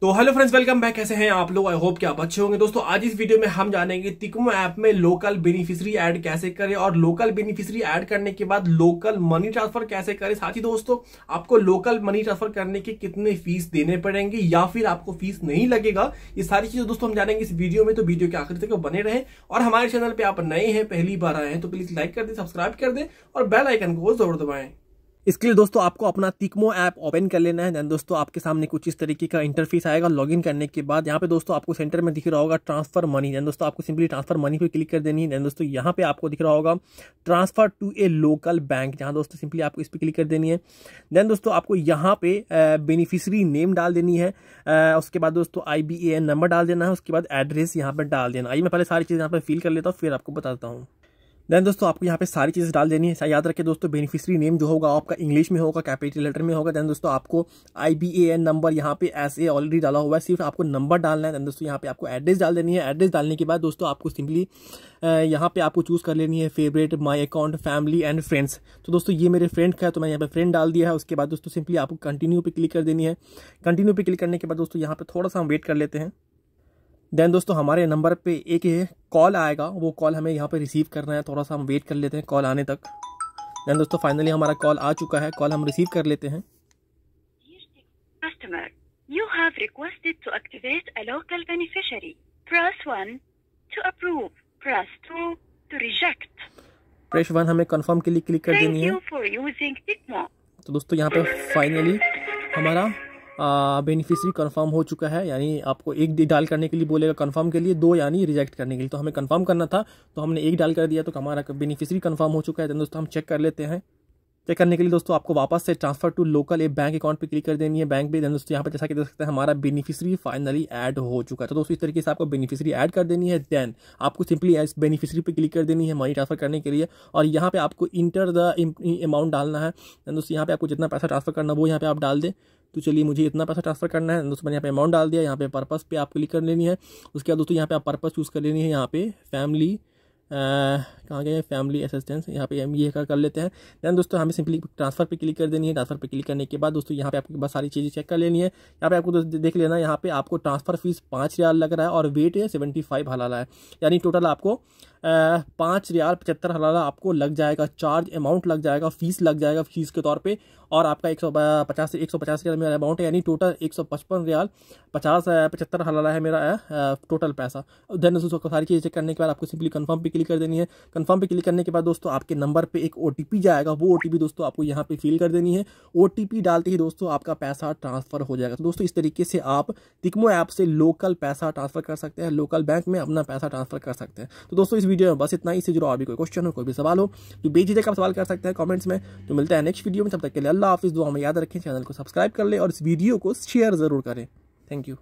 तो hello friends welcome back कैसे हैं आप लोग आई होप कि आप अच्छे होंगे दोस्तों आज इस वीडियो में हम जानेंगे तिकमो ऐप में लोकल बेनिफिशियरी ऐड कैसे करें और लोकल बेनिफिशियरी ऐड करने के बाद लोकल मनी ट्रांसफर कैसे करें साथ ही दोस्तों आपको लोकल मनी ट्रांसफर करने के कितने फीस देने पड़ेंगे या फिर आपको फीस नहीं लगेगा ये सारी चीजें दोस्तों हम जानेंगे इस वीडियो में तो वीडियो के आखिर तक बने रहे और हमारे चैनल पर आप नए हैं पहली बार आए हैं तो प्लीज लाइक कर दें सब्सक्राइब कर दें और बेल आइकन को जरूर दबाएं इसके लिए दोस्तों आपको अपना तिकमो ऐप ओपन कर लेना है देन दोस्तों आपके सामने कुछ इस तरीके का इंटरफेस आएगा लॉगिन करने के बाद यहाँ पे दोस्तों आपको सेंटर में दिख रहा होगा ट्रांसफर मनी देन दोस्तों आपको सिंपली ट्रांसफर मनी पे क्लिक कर देनी है देन दोस्तों यहाँ पे आपको दिख रहा होगा transfer to a local bank जहाँ दोस्तों सिंपली आपको इस पर क्लिक कर देनी है देन दोस्तों आपको यहाँ पे बेनिफिशरी नेम डाल देनी है उसके बाद दोस्तों आई नंबर डाल देना है उसके बाद एड्रेस यहाँ पर डाल देना आइए मैं पहले सारी चीज़ यहाँ पर फिल कर लेता हूँ फिर आपको बताता हूँ देन दोस्तों आपको यहाँ पे सारी चीज़ें डाल देनी है याद रखें दोस्तों बेनिफिशियरी नेम जो होगा आपका इंग्लिश में होगा कैपिटल लेटर में होगा देन दोस्तों आपको I B A N number यहाँ पे एस ए ऑलरेडी डाला हुआ है सिर्फ आपको नंबर डालना है देन दोस्तों यहाँ पे आपको एड्रेस डाल देनी है एड्रेस डालने के बाद दोस्तों आपको सिंपली यहाँ पे आपको चूज़ कर लेनी है favourite my account family and friends तो दोस्तों ये मेरे फ्रेंड का है तो मैं यहाँ पे फ्रेंड डाल दिया है उसके बाद दोस्तों सिंपली आपको कंटिन्यू पे क्लिक कर देनी है कंटिन्यू पे क्लिक करने के बाद दोस्तों यहाँ पे थोड़ा सा हम वेट कर लेते हैं देन दोस्तों हमारे नंबर पे एक ये कॉल आएगा वो कॉल हमें यहाँ पे रिसीव करना है थोड़ा सा हम वेट कर लेते हैं कॉल आने तक देन दोस्तों फाइनली हमारा कॉल आ चुका है कॉल हम रिसीव कर लेते हैं प्रेस वन हमें कंफर्म के लिए क्लिक कर देनी है तो दोस्तों यहाँ पे फाइनली हमारा बेनिफिशरी कंफर्म हो चुका है यानी आपको एक डाल करने के लिए बोलेगा कंफर्म के लिए दो यानी रिजेक्ट करने के लिए तो हमें कंफर्म करना था तो हमने एक डाल कर दिया तो हमारा बेनिफिशरी कंफर्म हो चुका है तो दोस्तों हम चेक कर लेते हैं चेक करने के लिए दोस्तों आपको वापस से transfer to local a bank account पे क्लिक कर देनी है बैंक देन दोस्तों यहाँ पर जैसा कि देख सकते हैं हमारा बेनिफिशियरी फाइनली ऐड हो चुका है तो दोस्तों इस तरीके से आपको बेनिफिशियरी ऐड कर देनी है देन आपको सिंपली इस बेनिफिशियरी पे क्लिक कर देनी है मनी ट्रांसफर करने के लिए और यहाँ पे आपको इंटर द अमाउंट डालना है दोस्तों यहाँ पे आपको जितना पैसा ट्रांसफर करना वो यहाँ पर आप डाल दें तो चलिए मुझे इतना पैसा ट्रांसफर करना है दोस्तों मैंने यहाँ पे अमाउंट डाल दिया यहाँ पे पर्पस पे आप क्लिक कर लेनी है उसके बाद दोस्तों यहाँ पे आप पर्पस चूज़ कर लेनी है यहाँ पे फैमिली कहाँ गए फैमिली असिस्टेंस यहाँ पे हम ये कर, कर लेते हैं दैन दोस्तों हमें सिंपली ट्रांसफर पे क्लिक कर देनी है ट्रांसफर पे क्लिक करने के बाद दोस्तों यहाँ पे आपके पास सारी चीज़ें चेक कर लेनी है यहाँ पे आपको दोस्तों देख लेना यहाँ पे आपको ट्रांसफर फीस पाँच हज़ार लग रहा है और वेट सेवेंटी फाइव हलाला है यानी टोटल आपको पाँच रियाल पचहत्तर हलाला आपको लग जाएगा चार्ज अमाउंट लग जाएगा फीस लग जाएगा फीस के तौर पे और आपका एक सौ पचास से एक सौ पचास रियाल मेरा अमाउंट है यानी टोटल एक सौ पचपन रियाल पचास पचहत्तर हलाला है मेरा टोटल पैसा देन उसको सारी चीज़ें करने के बाद आपको सिंपली कन्फर्म पे क्लिक कर देनी है कन्फर्म पे क्लिक करने के बाद दोस्तों आपके नंबर पर एक ओ जाएगा वो ओ दोस्तों आपको यहाँ पर फिल कर देनी है ओ डालते ही दोस्तों आपका पैसा ट्रांसफ़र हो जाएगा तो दोस्तों इस तरीके से आप तिकमो ऐप से लोकल पैसा ट्रांसफ़र कर सकते हैं लोकल बैंक में अपना पैसा ट्रांसफ़र कर सकते हैं तो दोस्तों इस वीडियो में बस इतना ही इससे जुड़ा और भी कोई क्वेश्चन हो कोई भी सवाल हो तो बेझिझक का सवाल कर सकते हैं कमेंट्स में तो मिलता है नेक्स्ट वीडियो में तब तक के लिए अल्लाह हाफिज़ दुआ हमें याद रखें चैनल को सब्सक्राइब कर ले और इस वीडियो को शेयर ज़रूर करें थैंक यू